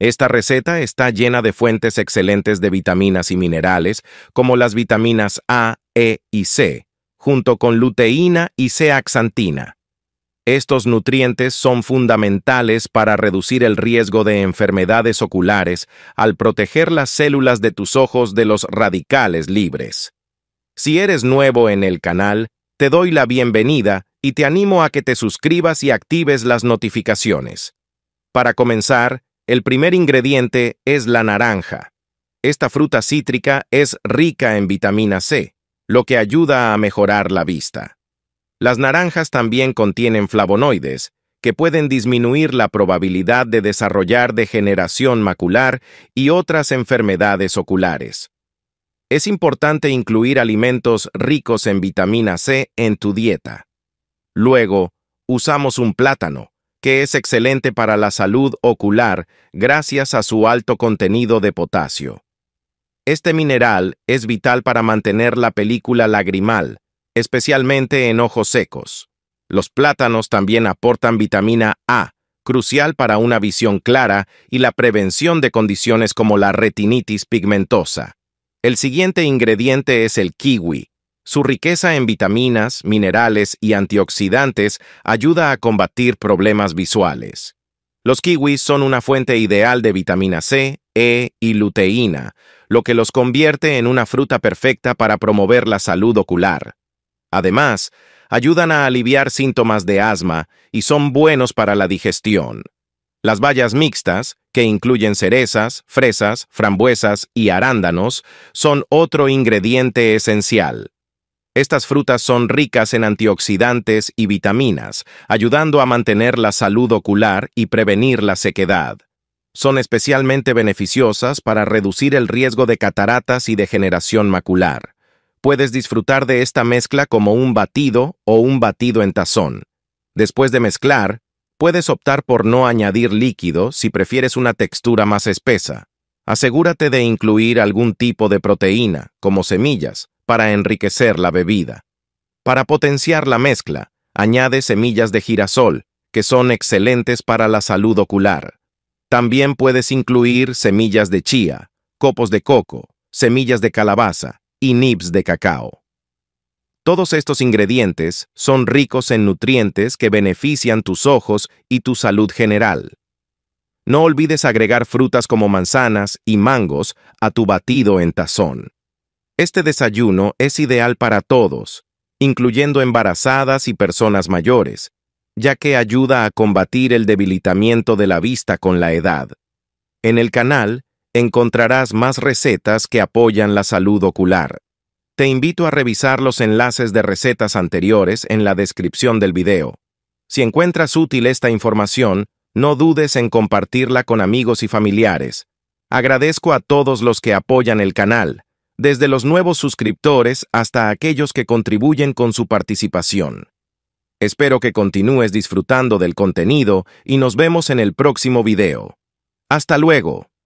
Esta receta está llena de fuentes excelentes de vitaminas y minerales, como las vitaminas A, E y C, junto con luteína y zeaxantina. Estos nutrientes son fundamentales para reducir el riesgo de enfermedades oculares al proteger las células de tus ojos de los radicales libres. Si eres nuevo en el canal, te doy la bienvenida y te animo a que te suscribas y actives las notificaciones. Para comenzar, el primer ingrediente es la naranja. Esta fruta cítrica es rica en vitamina C, lo que ayuda a mejorar la vista. Las naranjas también contienen flavonoides, que pueden disminuir la probabilidad de desarrollar degeneración macular y otras enfermedades oculares. Es importante incluir alimentos ricos en vitamina C en tu dieta. Luego, usamos un plátano, que es excelente para la salud ocular gracias a su alto contenido de potasio. Este mineral es vital para mantener la película lagrimal, especialmente en ojos secos. Los plátanos también aportan vitamina A, crucial para una visión clara y la prevención de condiciones como la retinitis pigmentosa. El siguiente ingrediente es el kiwi, su riqueza en vitaminas, minerales y antioxidantes ayuda a combatir problemas visuales. Los kiwis son una fuente ideal de vitamina C, E y luteína, lo que los convierte en una fruta perfecta para promover la salud ocular. Además, ayudan a aliviar síntomas de asma y son buenos para la digestión. Las bayas mixtas, que incluyen cerezas, fresas, frambuesas y arándanos, son otro ingrediente esencial. Estas frutas son ricas en antioxidantes y vitaminas, ayudando a mantener la salud ocular y prevenir la sequedad. Son especialmente beneficiosas para reducir el riesgo de cataratas y degeneración macular. Puedes disfrutar de esta mezcla como un batido o un batido en tazón. Después de mezclar, puedes optar por no añadir líquido si prefieres una textura más espesa. Asegúrate de incluir algún tipo de proteína, como semillas, para enriquecer la bebida. Para potenciar la mezcla, añade semillas de girasol, que son excelentes para la salud ocular. También puedes incluir semillas de chía, copos de coco, semillas de calabaza y nibs de cacao. Todos estos ingredientes son ricos en nutrientes que benefician tus ojos y tu salud general. No olvides agregar frutas como manzanas y mangos a tu batido en tazón. Este desayuno es ideal para todos, incluyendo embarazadas y personas mayores, ya que ayuda a combatir el debilitamiento de la vista con la edad. En el canal encontrarás más recetas que apoyan la salud ocular. Te invito a revisar los enlaces de recetas anteriores en la descripción del video. Si encuentras útil esta información, no dudes en compartirla con amigos y familiares. Agradezco a todos los que apoyan el canal desde los nuevos suscriptores hasta aquellos que contribuyen con su participación. Espero que continúes disfrutando del contenido y nos vemos en el próximo video. ¡Hasta luego!